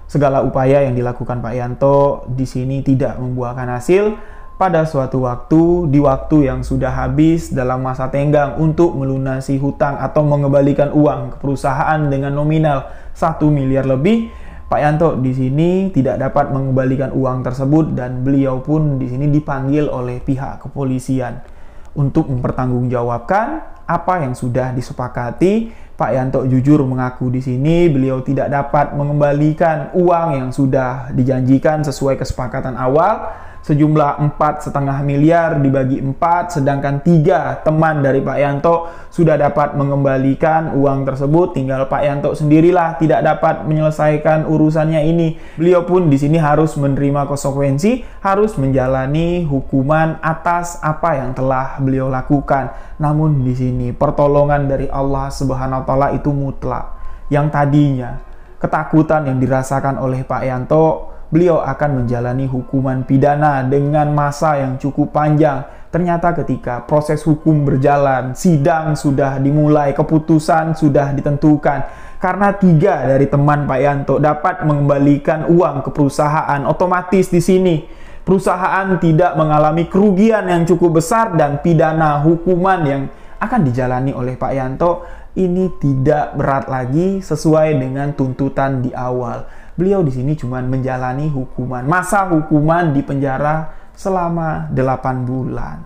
segala upaya yang dilakukan Pak Yanto di sini tidak membuahkan hasil pada suatu waktu di waktu yang sudah habis dalam masa tenggang untuk melunasi hutang atau mengembalikan uang ke perusahaan dengan nominal 1 miliar lebih Pak Yanto di sini tidak dapat mengembalikan uang tersebut dan beliau pun di sini dipanggil oleh pihak kepolisian untuk mempertanggungjawabkan apa yang sudah disepakati. Pak Yanto jujur mengaku di sini beliau tidak dapat mengembalikan uang yang sudah dijanjikan sesuai kesepakatan awal sejumlah empat setengah miliar dibagi empat, sedangkan tiga teman dari Pak Yanto sudah dapat mengembalikan uang tersebut tinggal Pak Yanto sendirilah tidak dapat menyelesaikan urusannya ini beliau pun di sini harus menerima konsekuensi harus menjalani hukuman atas apa yang telah beliau lakukan namun di sini pertolongan dari Allah Subhanahu taala itu mutlak yang tadinya ketakutan yang dirasakan oleh Pak Yanto beliau akan menjalani hukuman pidana dengan masa yang cukup panjang. Ternyata ketika proses hukum berjalan, sidang sudah dimulai, keputusan sudah ditentukan. Karena tiga dari teman Pak Yanto dapat mengembalikan uang ke perusahaan, otomatis di sini perusahaan tidak mengalami kerugian yang cukup besar dan pidana hukuman yang akan dijalani oleh Pak Yanto ini tidak berat lagi sesuai dengan tuntutan di awal. Beliau di sini cuma menjalani hukuman, masa hukuman di penjara selama 8 bulan.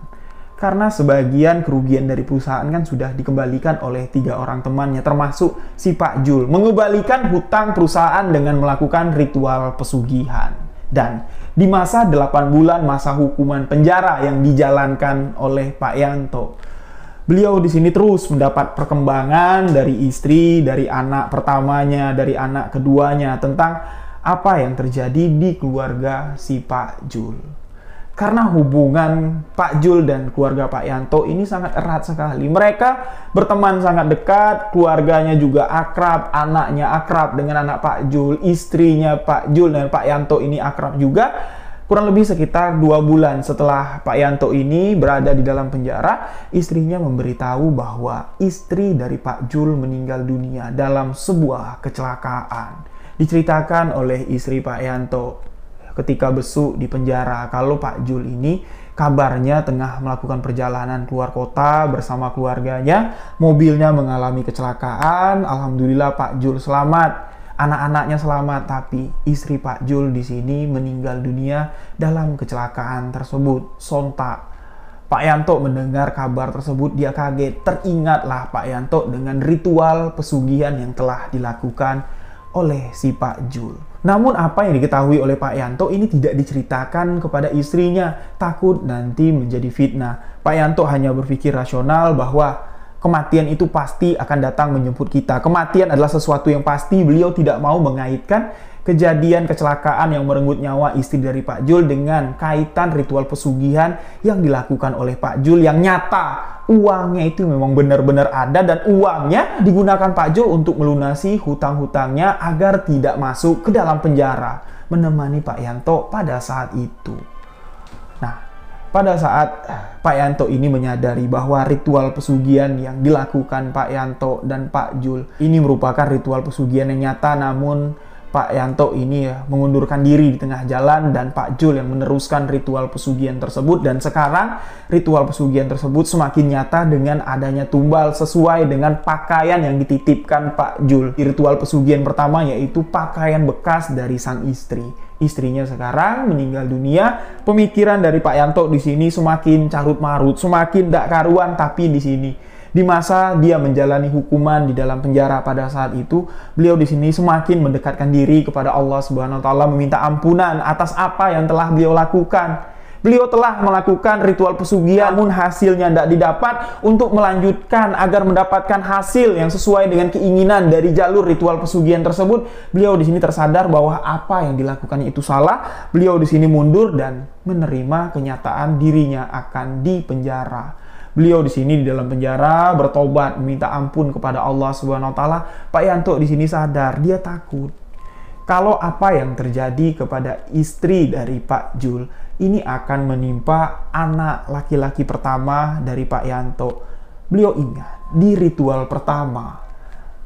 Karena sebagian kerugian dari perusahaan kan sudah dikembalikan oleh tiga orang temannya, termasuk si Pak Jul. Mengembalikan hutang perusahaan dengan melakukan ritual pesugihan. Dan di masa 8 bulan masa hukuman penjara yang dijalankan oleh Pak Yanto, beliau di sini terus mendapat perkembangan dari istri, dari anak pertamanya, dari anak keduanya tentang apa yang terjadi di keluarga si Pak Jul. Karena hubungan Pak Jul dan keluarga Pak Yanto ini sangat erat sekali. Mereka berteman sangat dekat, keluarganya juga akrab, anaknya akrab dengan anak Pak Jul, istrinya Pak Jul dan Pak Yanto ini akrab juga Kurang lebih sekitar dua bulan setelah Pak Yanto ini berada di dalam penjara, istrinya memberitahu bahwa istri dari Pak Jul meninggal dunia dalam sebuah kecelakaan. Diceritakan oleh istri Pak Yanto ketika besuk di penjara kalau Pak Jul ini kabarnya tengah melakukan perjalanan keluar kota bersama keluarganya, mobilnya mengalami kecelakaan, alhamdulillah Pak Jul selamat anak-anaknya selamat, tapi istri Pak Jul di sini meninggal dunia dalam kecelakaan tersebut. Sontak, Pak Yanto mendengar kabar tersebut dia kaget. Teringatlah Pak Yanto dengan ritual pesugihan yang telah dilakukan oleh si Pak Jul. Namun apa yang diketahui oleh Pak Yanto ini tidak diceritakan kepada istrinya, takut nanti menjadi fitnah. Pak Yanto hanya berpikir rasional bahwa kematian itu pasti akan datang menjemput kita. Kematian adalah sesuatu yang pasti. Beliau tidak mau mengaitkan kejadian kecelakaan yang merenggut nyawa istri dari Pak Jul dengan kaitan ritual pesugihan yang dilakukan oleh Pak Jul yang nyata uangnya itu memang benar-benar ada dan uangnya digunakan Pak Jul untuk melunasi hutang-hutangnya agar tidak masuk ke dalam penjara menemani Pak Yanto pada saat itu. Pada saat Pak Yanto ini menyadari bahwa ritual pesugihan yang dilakukan Pak Yanto dan Pak Jul ini merupakan ritual pesugihan yang nyata namun Pak Yanto ini ya, mengundurkan diri di tengah jalan dan Pak Jul yang meneruskan ritual pesugihan tersebut dan sekarang ritual pesugihan tersebut semakin nyata dengan adanya tumbal sesuai dengan pakaian yang dititipkan Pak Jul. Di ritual pesugihan pertama yaitu pakaian bekas dari sang istri. Istrinya sekarang meninggal dunia, pemikiran dari Pak Yanto di sini semakin carut marut, semakin tidak karuan tapi di sini di masa dia menjalani hukuman di dalam penjara pada saat itu, beliau di sini semakin mendekatkan diri kepada Allah Subhanahu wa taala meminta ampunan atas apa yang telah beliau lakukan. Beliau telah melakukan ritual pesugihan namun hasilnya tidak didapat untuk melanjutkan agar mendapatkan hasil yang sesuai dengan keinginan dari jalur ritual pesugihan tersebut. Beliau di sini tersadar bahwa apa yang dilakukannya itu salah. Beliau di sini mundur dan menerima kenyataan dirinya akan dipenjara. Beliau di sini di dalam penjara bertobat minta ampun kepada Allah Subhanahu wa taala. Pak Yanto di sini sadar, dia takut. Kalau apa yang terjadi kepada istri dari Pak Jul ini akan menimpa anak laki-laki pertama dari Pak Yanto. Beliau ingat di ritual pertama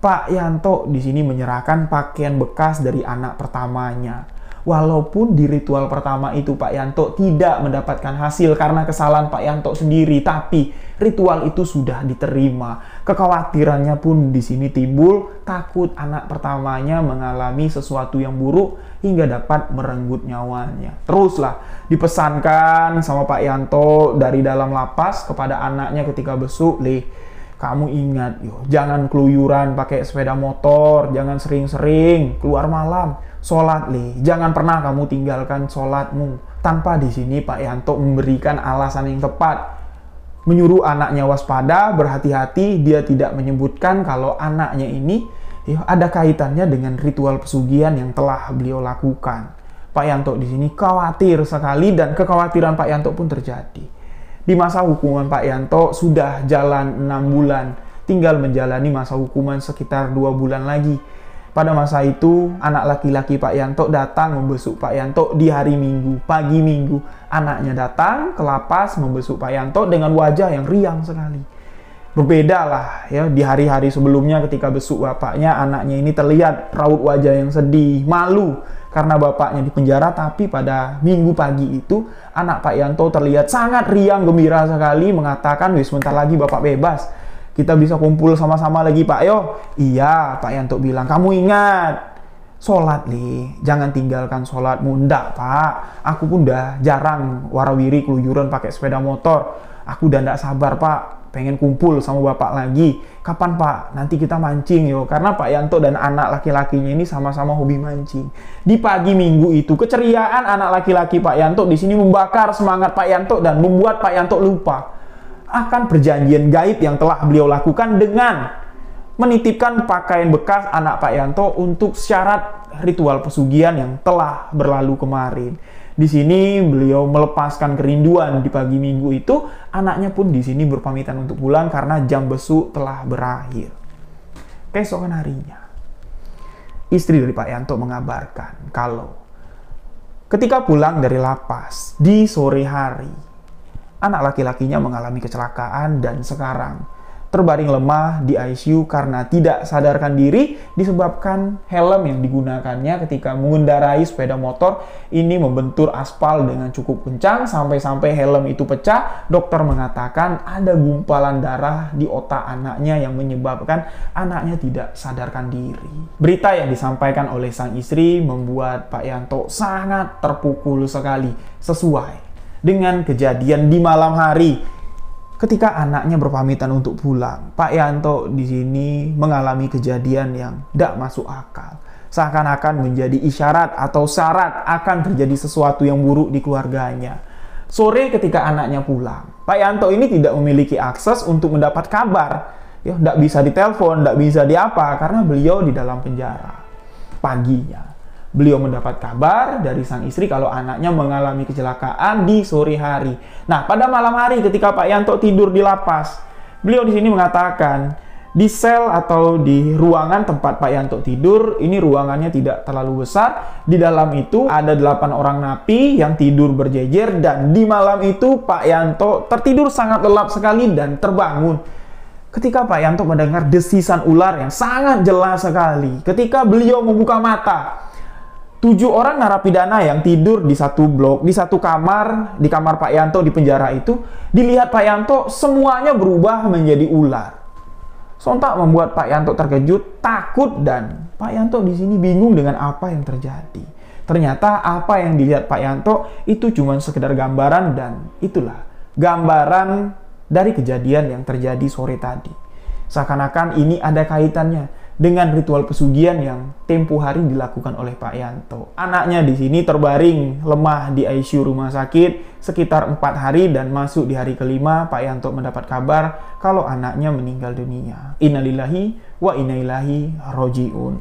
Pak Yanto di sini menyerahkan pakaian bekas dari anak pertamanya Walaupun di ritual pertama itu Pak Yanto tidak mendapatkan hasil karena kesalahan Pak Yanto sendiri, tapi ritual itu sudah diterima. Kekhawatirannya pun di sini timbul, takut anak pertamanya mengalami sesuatu yang buruk hingga dapat merenggut nyawanya. Teruslah dipesankan sama Pak Yanto dari dalam lapas kepada anaknya ketika besuk, "Lih, kamu ingat, yo, jangan keluyuran pakai sepeda motor, jangan sering-sering keluar malam. Sholat, Li. Jangan pernah kamu tinggalkan sholatmu. Tanpa di sini Pak Yanto memberikan alasan yang tepat. Menyuruh anaknya waspada, berhati-hati, dia tidak menyebutkan kalau anaknya ini ya, ada kaitannya dengan ritual pesugihan yang telah beliau lakukan. Pak Yanto di sini khawatir sekali dan kekhawatiran Pak Yanto pun terjadi. Di masa hukuman Pak Yanto sudah jalan enam bulan, tinggal menjalani masa hukuman sekitar dua bulan lagi pada masa itu, anak laki-laki Pak Yanto datang membesuk Pak Yanto di hari Minggu, pagi Minggu. Anaknya datang ke lapas membesuk Pak Yanto dengan wajah yang riang sekali. Berbeda lah ya di hari-hari sebelumnya ketika besuk bapaknya, anaknya ini terlihat raut wajah yang sedih, malu karena bapaknya di penjara tapi pada minggu pagi itu anak Pak Yanto terlihat sangat riang gembira sekali mengatakan wis sebentar lagi bapak bebas kita bisa kumpul sama-sama lagi Pak Yo. Iya, Pak Yanto bilang, kamu ingat, sholat nih, jangan tinggalkan solat, munda, Pak, aku pun udah jarang warawiri keluyuran pakai sepeda motor. Aku udah ndak sabar Pak, pengen kumpul sama bapak lagi. Kapan Pak? Nanti kita mancing yo. Karena Pak Yanto dan anak laki-lakinya ini sama-sama hobi mancing. Di pagi minggu itu, keceriaan anak laki-laki Pak Yanto di sini membakar semangat Pak Yanto dan membuat Pak Yanto lupa akan perjanjian gaib yang telah beliau lakukan dengan menitipkan pakaian bekas anak Pak Yanto untuk syarat ritual pesugihan yang telah berlalu kemarin. Di sini beliau melepaskan kerinduan di pagi minggu itu, anaknya pun di sini berpamitan untuk pulang karena jam besuk telah berakhir. Keesokan harinya, istri dari Pak Yanto mengabarkan kalau ketika pulang dari lapas di sore hari, anak laki-lakinya mengalami kecelakaan dan sekarang terbaring lemah di ICU karena tidak sadarkan diri disebabkan helm yang digunakannya ketika mengendarai sepeda motor ini membentur aspal dengan cukup kencang sampai-sampai helm itu pecah. Dokter mengatakan ada gumpalan darah di otak anaknya yang menyebabkan anaknya tidak sadarkan diri. Berita yang disampaikan oleh sang istri membuat Pak Yanto sangat terpukul sekali sesuai dengan kejadian di malam hari ketika anaknya berpamitan untuk pulang. Pak Yanto di sini mengalami kejadian yang tidak masuk akal. Seakan-akan menjadi isyarat atau syarat akan terjadi sesuatu yang buruk di keluarganya. Sore ketika anaknya pulang, Pak Yanto ini tidak memiliki akses untuk mendapat kabar. Ya, tidak bisa ditelepon, tidak bisa diapa, karena beliau di dalam penjara. Paginya, beliau mendapat kabar dari sang istri kalau anaknya mengalami kecelakaan di sore hari. Nah, pada malam hari ketika Pak Yanto tidur di lapas, beliau di sini mengatakan, di sel atau di ruangan tempat Pak Yanto tidur, ini ruangannya tidak terlalu besar. Di dalam itu ada 8 orang napi yang tidur berjejer dan di malam itu Pak Yanto tertidur sangat lelap sekali dan terbangun. Ketika Pak Yanto mendengar desisan ular yang sangat jelas sekali, ketika beliau membuka mata, tujuh orang narapidana yang tidur di satu blok, di satu kamar, di kamar Pak Yanto di penjara itu, dilihat Pak Yanto semuanya berubah menjadi ular. Sontak membuat Pak Yanto terkejut, takut dan Pak Yanto di sini bingung dengan apa yang terjadi. Ternyata apa yang dilihat Pak Yanto itu cuma sekedar gambaran dan itulah gambaran dari kejadian yang terjadi sore tadi. Seakan-akan ini ada kaitannya dengan ritual pesugihan yang tempo hari dilakukan oleh Pak Yanto. Anaknya di sini terbaring lemah di ICU rumah sakit sekitar empat hari dan masuk di hari kelima Pak Yanto mendapat kabar kalau anaknya meninggal dunia. Innalillahi wa ilahi rojiun.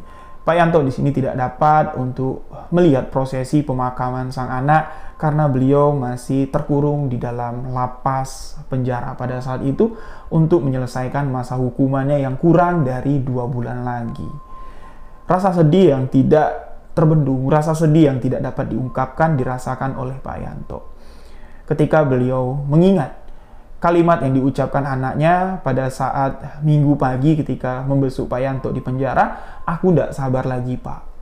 Pak Yanto di sini tidak dapat untuk melihat prosesi pemakaman sang anak karena beliau masih terkurung di dalam lapas penjara pada saat itu untuk menyelesaikan masa hukumannya yang kurang dari dua bulan lagi. Rasa sedih yang tidak terbendung, rasa sedih yang tidak dapat diungkapkan dirasakan oleh Pak Yanto. Ketika beliau mengingat kalimat yang diucapkan anaknya pada saat minggu pagi ketika membesuk Pak Yanto di penjara, aku tidak sabar lagi pak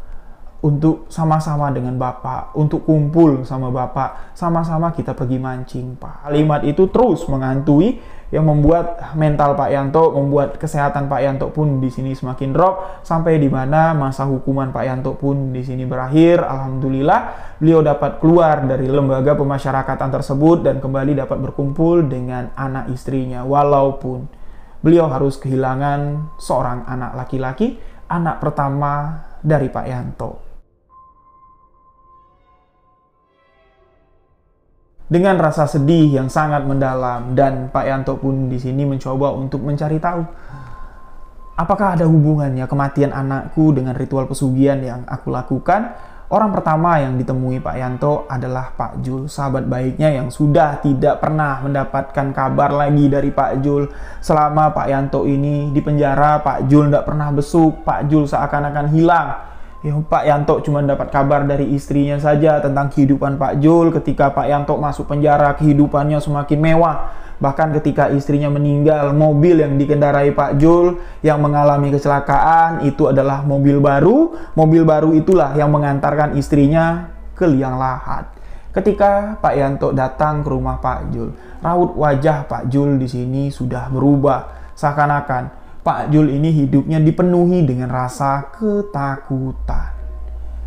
untuk sama-sama dengan Bapak, untuk kumpul sama Bapak, sama-sama kita pergi mancing, Pak. Kalimat itu terus mengantui yang membuat mental Pak Yanto, membuat kesehatan Pak Yanto pun di sini semakin drop sampai di mana masa hukuman Pak Yanto pun di sini berakhir. Alhamdulillah, beliau dapat keluar dari lembaga pemasyarakatan tersebut dan kembali dapat berkumpul dengan anak istrinya walaupun beliau harus kehilangan seorang anak laki-laki, anak pertama dari Pak Yanto. Dengan rasa sedih yang sangat mendalam dan Pak Yanto pun di sini mencoba untuk mencari tahu apakah ada hubungannya kematian anakku dengan ritual pesugihan yang aku lakukan. Orang pertama yang ditemui Pak Yanto adalah Pak Jul, sahabat baiknya yang sudah tidak pernah mendapatkan kabar lagi dari Pak Jul. Selama Pak Yanto ini di penjara, Pak Jul tidak pernah besuk, Pak Jul seakan-akan hilang Ya Pak Yanto cuma dapat kabar dari istrinya saja tentang kehidupan Pak Jul ketika Pak Yanto masuk penjara kehidupannya semakin mewah. Bahkan ketika istrinya meninggal, mobil yang dikendarai Pak Jul yang mengalami kecelakaan itu adalah mobil baru. Mobil baru itulah yang mengantarkan istrinya ke liang lahat. Ketika Pak Yanto datang ke rumah Pak Jul, raut wajah Pak Jul di sini sudah berubah seakan-akan Pak Jul ini hidupnya dipenuhi dengan rasa ketakutan.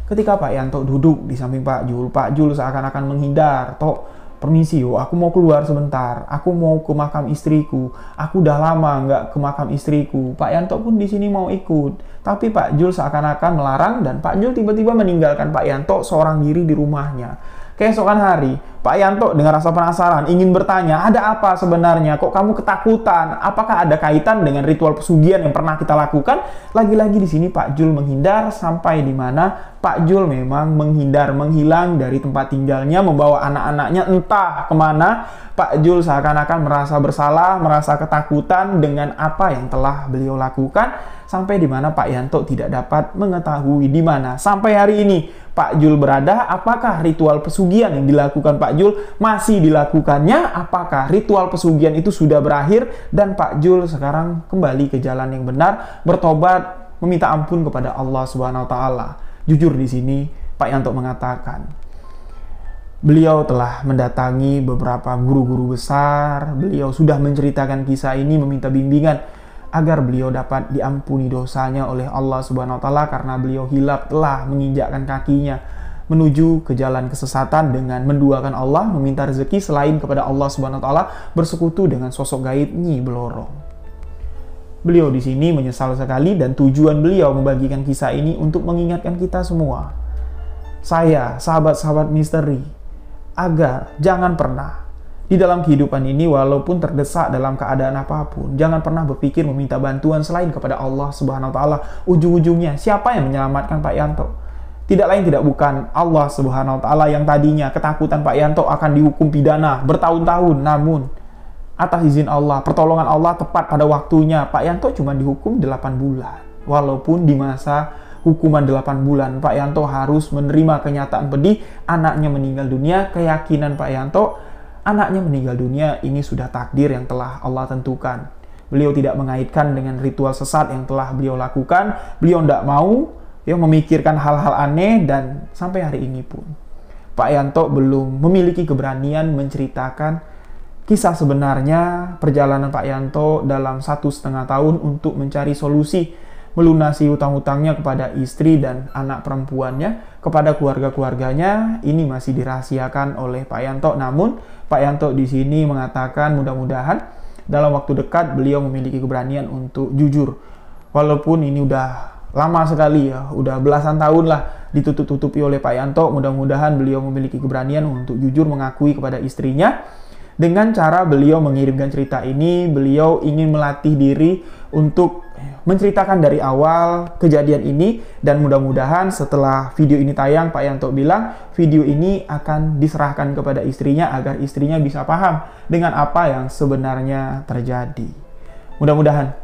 Ketika Pak Yanto duduk di samping Pak Jul, Pak Jul seakan-akan menghindar. Tok, permisi yo, aku mau keluar sebentar. Aku mau ke makam istriku. Aku udah lama nggak ke makam istriku. Pak Yanto pun di sini mau ikut. Tapi Pak Jul seakan-akan melarang dan Pak Jul tiba-tiba meninggalkan Pak Yanto seorang diri di rumahnya. Keesokan hari, Pak Yanto dengan rasa penasaran ingin bertanya, ada apa sebenarnya? Kok kamu ketakutan? Apakah ada kaitan dengan ritual pesugihan yang pernah kita lakukan? Lagi-lagi di sini Pak Jul menghindar sampai di mana Pak Jul memang menghindar, menghilang dari tempat tinggalnya, membawa anak-anaknya entah kemana Pak Jul seakan-akan merasa bersalah, merasa ketakutan dengan apa yang telah beliau lakukan sampai di mana Pak Yanto tidak dapat mengetahui di mana. Sampai hari ini Pak Jul berada, apakah ritual pesugihan yang dilakukan Pak Jul masih dilakukannya? Apakah ritual pesugihan itu sudah berakhir dan Pak Jul sekarang kembali ke jalan yang benar, bertobat, meminta ampun kepada Allah Subhanahu wa taala. Jujur di sini Pak Yanto mengatakan, Beliau telah mendatangi beberapa guru-guru besar. Beliau sudah menceritakan kisah ini, meminta bimbingan agar beliau dapat diampuni dosanya oleh Allah Subhanahu wa taala karena beliau hilap telah menginjakkan kakinya menuju ke jalan kesesatan dengan menduakan Allah, meminta rezeki selain kepada Allah Subhanahu wa taala, bersekutu dengan sosok gaib Nyi Blorong. Beliau di sini menyesal sekali dan tujuan beliau membagikan kisah ini untuk mengingatkan kita semua. Saya, sahabat-sahabat misteri, agar jangan pernah di dalam kehidupan ini walaupun terdesak dalam keadaan apapun, jangan pernah berpikir meminta bantuan selain kepada Allah Subhanahu wa taala. Ujung-ujungnya siapa yang menyelamatkan Pak Yanto? Tidak lain tidak bukan Allah Subhanahu wa taala yang tadinya ketakutan Pak Yanto akan dihukum pidana bertahun-tahun namun atas izin Allah, pertolongan Allah tepat pada waktunya, Pak Yanto cuma dihukum 8 bulan walaupun di masa hukuman 8 bulan. Pak Yanto harus menerima kenyataan pedih anaknya meninggal dunia. Keyakinan Pak Yanto anaknya meninggal dunia ini sudah takdir yang telah Allah tentukan. Beliau tidak mengaitkan dengan ritual sesat yang telah beliau lakukan. Beliau tidak mau yang memikirkan hal-hal aneh dan sampai hari ini pun Pak Yanto belum memiliki keberanian menceritakan kisah sebenarnya perjalanan Pak Yanto dalam satu setengah tahun untuk mencari solusi melunasi utang-utangnya kepada istri dan anak perempuannya, kepada keluarga-keluarganya, ini masih dirahasiakan oleh Pak Yanto. Namun, Pak Yanto di sini mengatakan mudah-mudahan dalam waktu dekat beliau memiliki keberanian untuk jujur. Walaupun ini udah lama sekali ya, udah belasan tahun lah ditutup-tutupi oleh Pak Yanto, mudah-mudahan beliau memiliki keberanian untuk jujur mengakui kepada istrinya dengan cara beliau mengirimkan cerita ini, beliau ingin melatih diri untuk menceritakan dari awal kejadian ini dan mudah-mudahan setelah video ini tayang Pak Yanto bilang video ini akan diserahkan kepada istrinya agar istrinya bisa paham dengan apa yang sebenarnya terjadi. Mudah-mudahan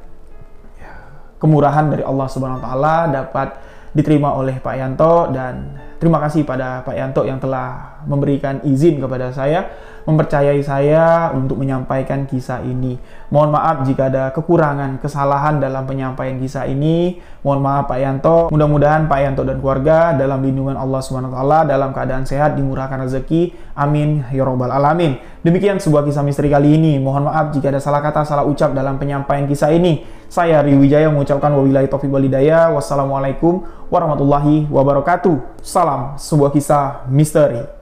kemurahan dari Allah Subhanahu wa taala dapat diterima oleh Pak Yanto dan terima kasih pada Pak Yanto yang telah memberikan izin kepada saya mempercayai saya untuk menyampaikan kisah ini. Mohon maaf jika ada kekurangan, kesalahan dalam penyampaian kisah ini. Mohon maaf Pak Yanto. Mudah-mudahan Pak Yanto dan keluarga dalam lindungan Allah SWT, dalam keadaan sehat, dimurahkan rezeki. Amin. Ya Robbal Alamin. Demikian sebuah kisah misteri kali ini. Mohon maaf jika ada salah kata, salah ucap dalam penyampaian kisah ini. Saya Riwijaya mengucapkan wabillahi taufiq walidaya. Wassalamualaikum warahmatullahi wabarakatuh. Salam sebuah kisah misteri.